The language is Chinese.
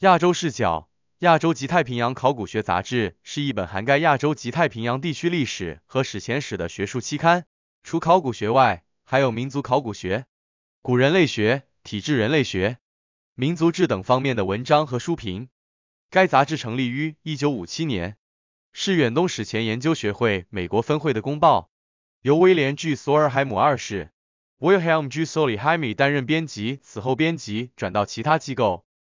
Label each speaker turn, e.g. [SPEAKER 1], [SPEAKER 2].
[SPEAKER 1] 亚洲视角《亚洲及太平洋考古学杂志》是一本涵盖亚洲及太平洋地区历史和史前史的学术期刊，除考古学外，还有民族考古学、古人类学、体质人类学、民族志等方面的文章和书评。该杂志成立于一九五七年，是远东史前研究学会美国分会的公报，由威廉 ·G· 索尔海姆二世 （William G. s o l h m i 担任编辑，此后编辑转到其他机构。